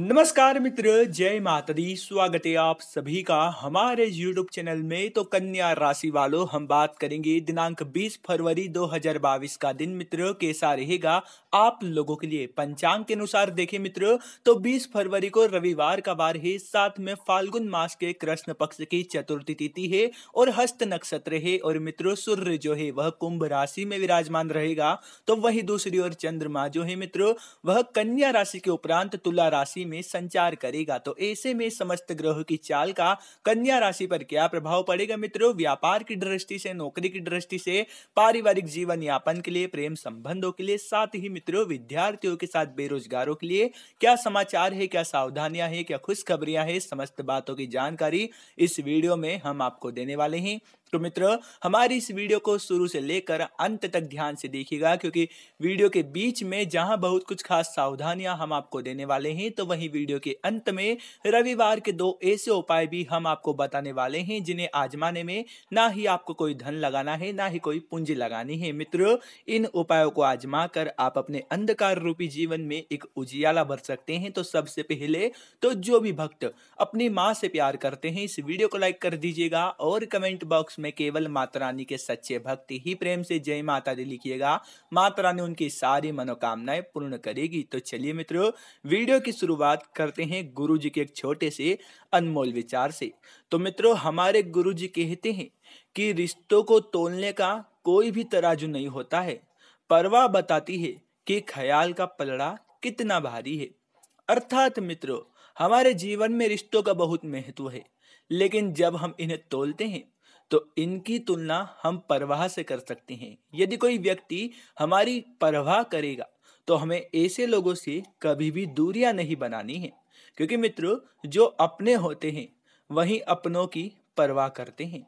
नमस्कार मित्र जय माता दी स्वागत है आप सभी का हमारे YouTube चैनल में तो कन्या राशि वालों हम बात करेंगे दिनांक 20 फरवरी 2022 का दिन मित्र कैसा रहेगा आप लोगों के लिए पंचांग के अनुसार देखें मित्र तो 20 फरवरी को रविवार का वार है साथ में फाल्गुन मास के कृष्ण पक्ष की चतुर्थी तिथि है और हस्त नक्षत्र है और मित्र सूर्य जो है वह कुंभ राशि में विराजमान रहेगा तो वही दूसरी ओर चंद्रमा जो है मित्र वह कन्या राशि के उपरांत तुला राशि में संचार करेगा तो ऐसे में समस्त ग्रह की चाल का कन्या राशि पर क्या प्रभाव पड़ेगा मित्रों व्यापार की दृष्टि से नौकरी की दृष्टि से पारिवारिक जीवन यापन के लिए प्रेम संबंधों के लिए साथ ही मित्रों विद्यार्थियों के साथ बेरोजगारों के लिए क्या समाचार है क्या सावधानियां है क्या खुशखबरियां है समस्त बातों की जानकारी इस वीडियो में हम आपको देने वाले हैं तो मित्र हमारी इस वीडियो को शुरू से लेकर अंत तक ध्यान से देखिएगा क्योंकि वीडियो के बीच में जहां बहुत कुछ खास सावधानियां हम आपको देने वाले हैं तो वहीं वीडियो के अंत में रविवार के दो ऐसे उपाय भी हम आपको बताने वाले हैं जिन्हें आजमाने में ना ही आपको कोई धन लगाना है ना ही कोई पूंजी लगानी है मित्र इन उपायों को आजमा कर आप अपने अंधकार रूपी जीवन में एक उजियाला भर सकते हैं तो सबसे पहले तो जो भी भक्त अपनी माँ से प्यार करते हैं इस वीडियो को लाइक कर दीजिएगा और कमेंट बॉक्स कमेंट्स में केवल माता रानी के सच्चे भक्त ही प्रेम से जय माता दी लिखिएगा माता रानी उनकी सारी मनोकामनाएं पूर्ण करेगी तो चलिए मित्रों वीडियो की शुरुआत करते हैं गुरु जी के एक छोटे से अनमोल विचार से तो मित्रों हमारे गुरु जी कहते हैं कि रिश्तों को तोलने का कोई भी तराजू नहीं होता है परवा बताती है कि ख्याल का पलड़ा कितना भारी है अर्थात मित्रों हमारे जीवन में रिश्तों का बहुत महत्व है लेकिन जब हम इन्हें तोलते हैं तो इनकी तुलना हम परवाह से कर सकते हैं यदि कोई व्यक्ति हमारी परवाह करेगा तो हमें ऐसे लोगों से कभी भी दूरियां नहीं बनानी है क्योंकि मित्र जो अपने होते हैं वही अपनों की परवाह करते हैं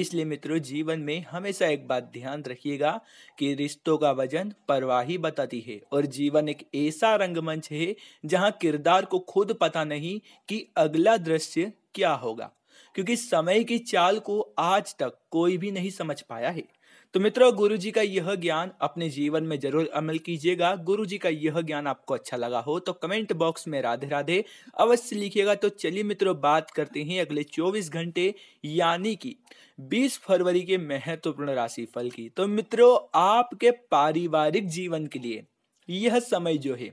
इसलिए मित्रों जीवन में हमेशा एक बात ध्यान रखिएगा कि रिश्तों का वजन परवाह ही बताती है और जीवन एक ऐसा रंगमंच है जहां किरदार को खुद पता नहीं कि अगला दृश्य क्या होगा क्योंकि समय की चाल को आज तक कोई भी नहीं समझ पाया है तो मित्रों गुरु जी का यह ज्ञान अपने जीवन में जरूर अमल कीजिएगा गुरु जी का यह ज्ञान आपको अच्छा लगा हो तो कमेंट बॉक्स में राधे राधे अवश्य लिखिएगा तो चलिए मित्रों बात करते हैं अगले 24 घंटे यानी कि 20 फरवरी के महत्वपूर्ण राशि फल की तो मित्रों आपके पारिवारिक जीवन के लिए यह समय जो है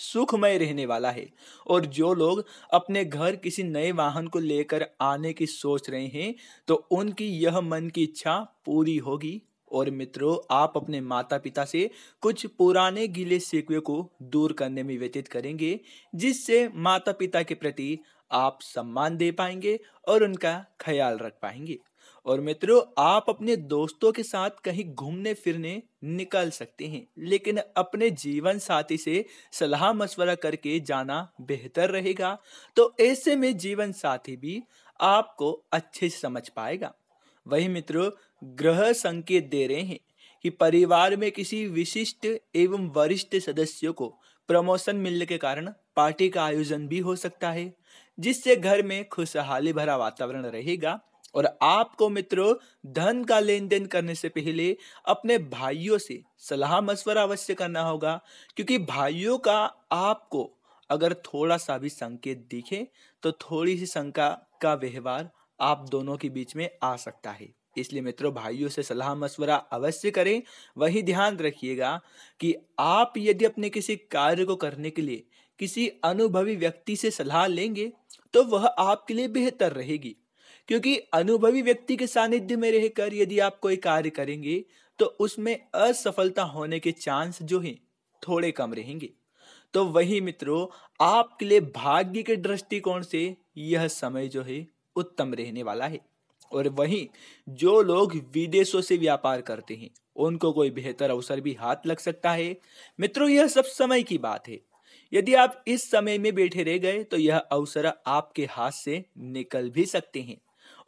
सुखमय रहने वाला है और जो लोग अपने घर किसी नए वाहन को लेकर आने की सोच रहे हैं तो उनकी यह मन की इच्छा पूरी होगी और मित्रों आप अपने माता पिता से कुछ पुराने गीले सिक्वे को दूर करने में व्यतीत करेंगे जिससे माता पिता के प्रति आप सम्मान दे पाएंगे और उनका ख्याल रख पाएंगे और मित्रों आप अपने दोस्तों के साथ कहीं घूमने फिरने निकल सकते हैं लेकिन अपने जीवन साथी से सलाह मशवरा करके जाना बेहतर रहेगा तो ऐसे में जीवन साथी भी आपको अच्छे से समझ पाएगा वही मित्रों ग्रह संकेत दे रहे हैं कि परिवार में किसी विशिष्ट एवं वरिष्ठ सदस्यों को प्रमोशन मिलने के कारण पार्टी का आयोजन भी हो सकता है जिससे घर में खुशहाली भरा वातावरण रहेगा और आपको मित्रों धन का लेन देन करने से पहले अपने भाइयों से सलाह मशवरा अवश्य करना होगा क्योंकि भाइयों का आपको अगर थोड़ा सा भी संकेत दिखे तो थोड़ी सी शंका का व्यवहार आप दोनों के बीच में आ सकता है इसलिए मित्रों भाइयों से सलाह मशवरा अवश्य करें वही ध्यान रखिएगा कि आप यदि अपने किसी कार्य को करने के लिए किसी अनुभवी व्यक्ति से सलाह लेंगे तो वह आपके लिए बेहतर रहेगी क्योंकि अनुभवी व्यक्ति के सानिध्य में रहकर यदि आप कोई कार्य करेंगे तो उसमें असफलता होने के चांस जो है थोड़े कम रहेंगे तो वही मित्रों आपके लिए भाग्य के दृष्टिकोण से यह समय जो है उत्तम रहने वाला है और वही जो लोग विदेशों से व्यापार करते हैं उनको कोई बेहतर अवसर भी हाथ लग सकता है मित्रों यह सब समय की बात है यदि आप इस समय में बैठे रह गए तो यह अवसर आपके हाथ से निकल भी सकते हैं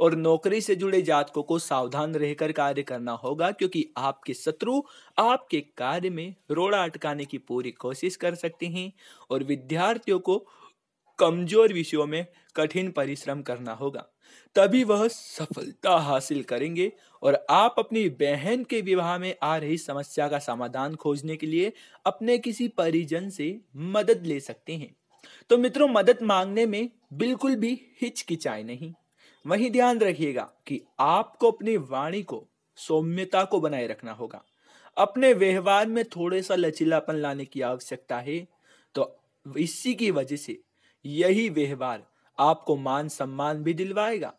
और नौकरी से जुड़े जातकों को सावधान रहकर कार्य करना होगा क्योंकि आपके शत्रु आपके कार्य में रोड़ा अटकाने की पूरी कोशिश कर सकते हैं और विद्यार्थियों को कमजोर विषयों में कठिन परिश्रम करना होगा तभी वह सफलता हासिल करेंगे और आप अपनी बहन के विवाह में आ रही समस्या का समाधान खोजने के लिए अपने किसी परिजन से मदद ले सकते हैं तो मित्रों मदद मांगने में बिल्कुल भी हिचकिचाए नहीं वहीं ध्यान रखिएगा कि आपको अपनी वाणी को सौम्यता को बनाए रखना होगा अपने व्यवहार में थोड़े सा लचीलापन लाने की आवश्यकता है तो इसी की वजह से यही व्यवहार आपको मान सम्मान भी दिलवाएगा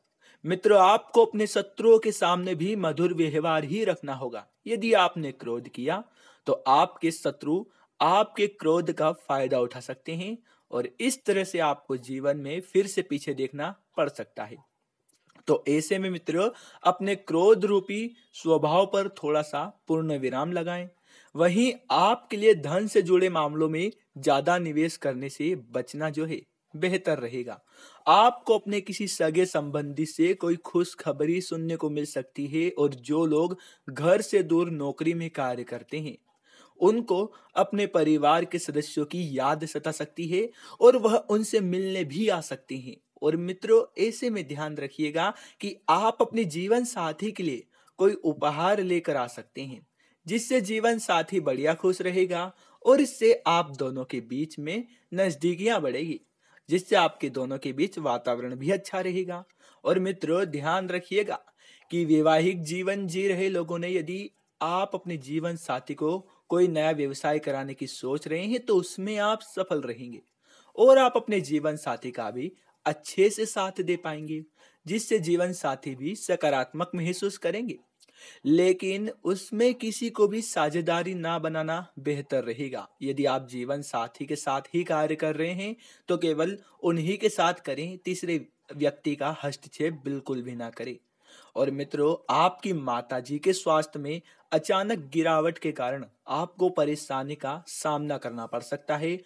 मित्रों आपको अपने शत्रुओं के सामने भी मधुर व्यवहार ही रखना होगा यदि आपने क्रोध किया तो आपके शत्रु आपके क्रोध का फायदा उठा सकते हैं और इस तरह से आपको जीवन में फिर से पीछे देखना पड़ सकता है तो ऐसे में मित्र अपने क्रोध रूपी स्वभाव पर थोड़ा सा पूर्ण विराम लगाएं वहीं आपके लिए धन से जुड़े मामलों में ज्यादा निवेश करने से बचना जो है बेहतर रहेगा आपको अपने किसी सगे संबंधी से कोई खुशखबरी सुनने को मिल सकती है और जो लोग घर से दूर नौकरी में कार्य करते हैं उनको अपने परिवार के सदस्यों की याद सता सकती है और वह उनसे मिलने भी आ सकती हैं और मित्रों ऐसे में ध्यान रखिएगा कि आप अपने जीवन साथी के लिए कोई उपहार लेकर आ सकते हैं जिससे जीवन साथी बढ़िया खुश रहेगा और इससे आप दोनों के बीच में नजदीकियां बढ़ेगी जिससे आपके दोनों के बीच वातावरण भी अच्छा रहेगा और मित्रों ध्यान रखिएगा कि वैवाहिक जीवन जी रहे लोगों ने यदि आप अपने जीवन साथी को कोई नया व्यवसाय कराने की सोच रहे हैं तो उसमें आप सफल रहेंगे और आप अपने जीवन साथी का भी अच्छे से साथ दे पाएंगे जिससे जीवन साथी भी सकारात्मक महसूस करेंगे लेकिन उसमें किसी को भी साझेदारी ना बनाना बेहतर रहेगा यदि आप जीवन साथी के साथ ही कार्य कर रहे हैं तो केवल उन्हीं के साथ करें तीसरे व्यक्ति का हस्तक्षेप बिल्कुल भी ना करें और मित्रों आपकी माताजी के स्वास्थ्य में अचानक गिरावट के कारण आपको परेशानी का सामना करना पड़ सकता है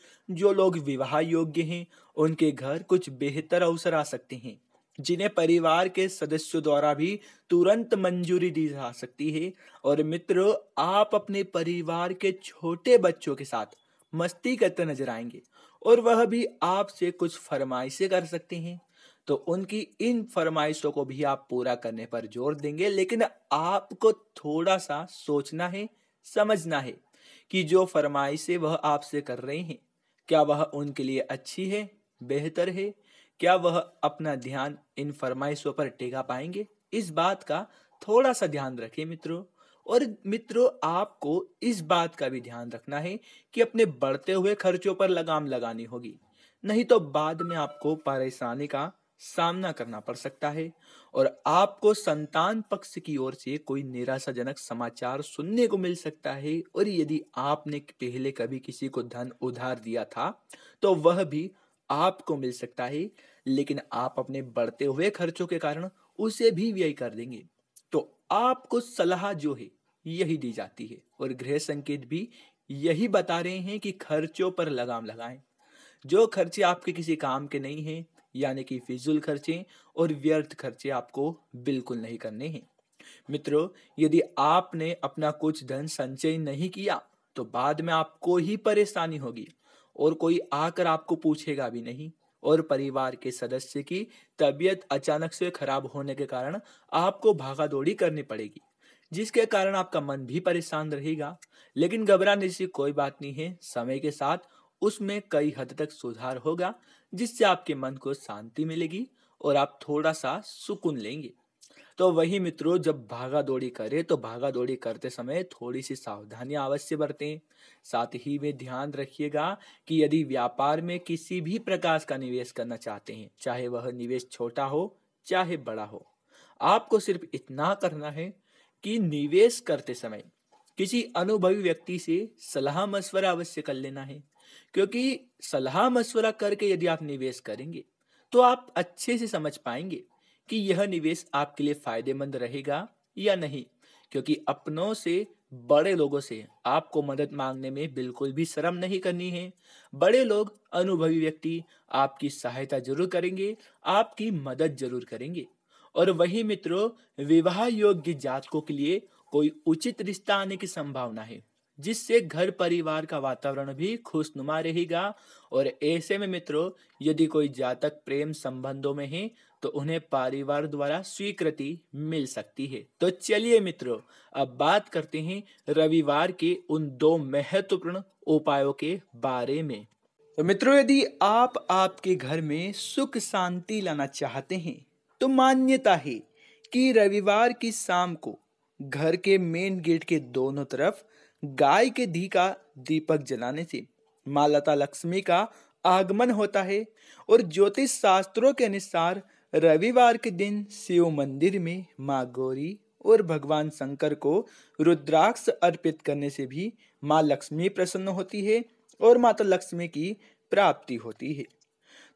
जो लोग विवाह योग्य हैं उनके घर कुछ बेहतर अवसर आ सकते हैं जिन्हें परिवार के सदस्यों द्वारा भी तुरंत मंजूरी दी जा सकती है और मित्रों आप अपने परिवार के छोटे बच्चों के साथ मस्ती करते नजर आएंगे और वह भी आपसे कुछ फरमाइशें कर सकते हैं तो उनकी इन फरमाइशों को भी आप पूरा करने पर जोर देंगे लेकिन आपको थोड़ा सा सोचना है समझना है कि जो फरमाइशें वह आपसे कर रहे हैं क्या वह उनके लिए अच्छी है बेहतर है क्या वह अपना ध्यान इन फरमाइशों पर टेका पाएंगे इस बात का थोड़ा सा ध्यान रखें मित्रों और मित्रों आपको इस बात का भी ध्यान रखना है कि अपने बढ़ते हुए खर्चों पर लगाम लगानी होगी नहीं तो बाद में आपको परेशानी का सामना करना पड़ सकता है और आपको संतान पक्ष की ओर से कोई निराशाजनक समाचार सुनने को मिल सकता है और यदि आपने पहले कभी किसी को धन उधार दिया था तो वह भी आपको मिल सकता है लेकिन आप अपने बढ़ते हुए खर्चों के कारण उसे भी व्यय कर देंगे तो आपको सलाह जो है यही दी जाती है और गृह संकेत भी यही बता रहे हैं कि खर्चों पर लगाम लगाएं जो खर्चे आपके किसी काम के नहीं हैं यानी कि फिजूल खर्चे और व्यर्थ खर्चे आपको बिल्कुल नहीं करने हैं मित्रों यदि आपने अपना कुछ धन संचय नहीं किया तो बाद में आपको ही परेशानी होगी और कोई आकर आपको पूछेगा भी नहीं और परिवार के सदस्य की तबीयत अचानक से खराब होने के कारण आपको भागा दौड़ी करनी पड़ेगी जिसके कारण आपका मन भी परेशान रहेगा लेकिन घबराने से कोई बात नहीं है समय के साथ उसमें कई हद तक सुधार होगा जिससे आपके मन को शांति मिलेगी और आप थोड़ा सा सुकून लेंगे तो वही मित्रों जब भागा दौड़ी करें तो भागा दौड़ी करते समय थोड़ी सी सावधानियां अवश्य बरतें साथ ही वे ध्यान रखिएगा कि यदि व्यापार में किसी भी प्रकार का निवेश करना चाहते हैं चाहे वह निवेश छोटा हो चाहे बड़ा हो आपको सिर्फ इतना करना है कि निवेश करते समय किसी अनुभवी व्यक्ति से सलाह मशवरा अवश्य कर लेना है क्योंकि सलाह मशवरा करके यदि आप निवेश करेंगे तो आप अच्छे से समझ पाएंगे कि यह निवेश आपके लिए फायदेमंद रहेगा या नहीं क्योंकि अपनों से बड़े लोगों से आपको मदद मांगने में बिल्कुल भी शर्म नहीं करनी है बड़े लोग अनुभवी व्यक्ति आपकी सहायता जरूर करेंगे आपकी मदद जरूर करेंगे और वही मित्रों विवाह योग्य जातकों के लिए कोई उचित रिश्ता आने की संभावना है जिससे घर परिवार का वातावरण भी खुशनुमा रहेगा और ऐसे में मित्रों यदि कोई जातक प्रेम संबंधों में है तो उन्हें परिवार द्वारा स्वीकृति मिल सकती है तो चलिए मित्रों अब बात करते हैं रविवार के उन दो महत्वपूर्ण उपायों के बारे में तो मित्रों यदि आप आपके घर में सुख शांति लाना चाहते हैं तो मान्यता है कि रविवार की शाम को घर के मेन गेट के दोनों तरफ गाय के धी का दीपक जलाने से माँ लता लक्ष्मी का आगमन होता है और ज्योतिष शास्त्रों के अनुसार रविवार के दिन शिव मंदिर में माँ गौरी और भगवान शंकर को रुद्राक्ष अर्पित करने से भी माँ लक्ष्मी प्रसन्न होती है और माता लक्ष्मी की प्राप्ति होती है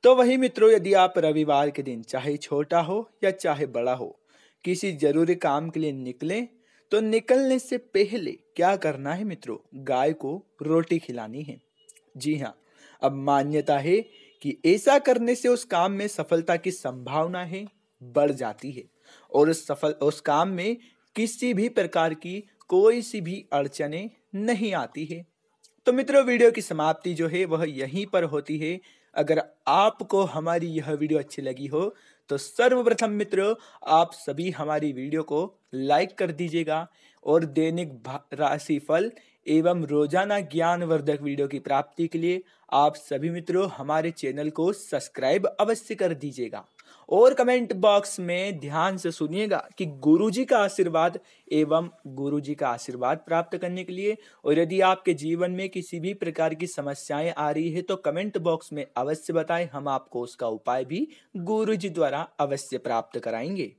तो वही मित्रों यदि आप रविवार के दिन चाहे छोटा हो या चाहे बड़ा हो किसी जरूरी काम के लिए निकलें तो निकलने से पहले क्या करना है मित्रों गाय को रोटी खिलानी है जी हाँ अब मान्यता है कि ऐसा करने से उस काम में सफलता की संभावना है बढ़ जाती है और उस सफल उस काम में किसी भी प्रकार की कोई सी भी अड़चने नहीं आती है तो मित्रों वीडियो की समाप्ति जो है वह यहीं पर होती है अगर आपको हमारी यह वीडियो अच्छी लगी हो तो सर्वप्रथम मित्र आप सभी हमारी वीडियो को लाइक कर दीजिएगा और दैनिक राशिफल एवं रोजाना ज्ञानवर्धक वीडियो की प्राप्ति के लिए आप सभी मित्रों हमारे चैनल को सब्सक्राइब अवश्य कर दीजिएगा और कमेंट बॉक्स में ध्यान से सुनिएगा कि गुरुजी का आशीर्वाद एवं गुरुजी का आशीर्वाद प्राप्त करने के लिए और यदि आपके जीवन में किसी भी प्रकार की समस्याएं आ रही है तो कमेंट बॉक्स में अवश्य बताएं हम आपको उसका उपाय भी गुरुजी द्वारा अवश्य प्राप्त कराएंगे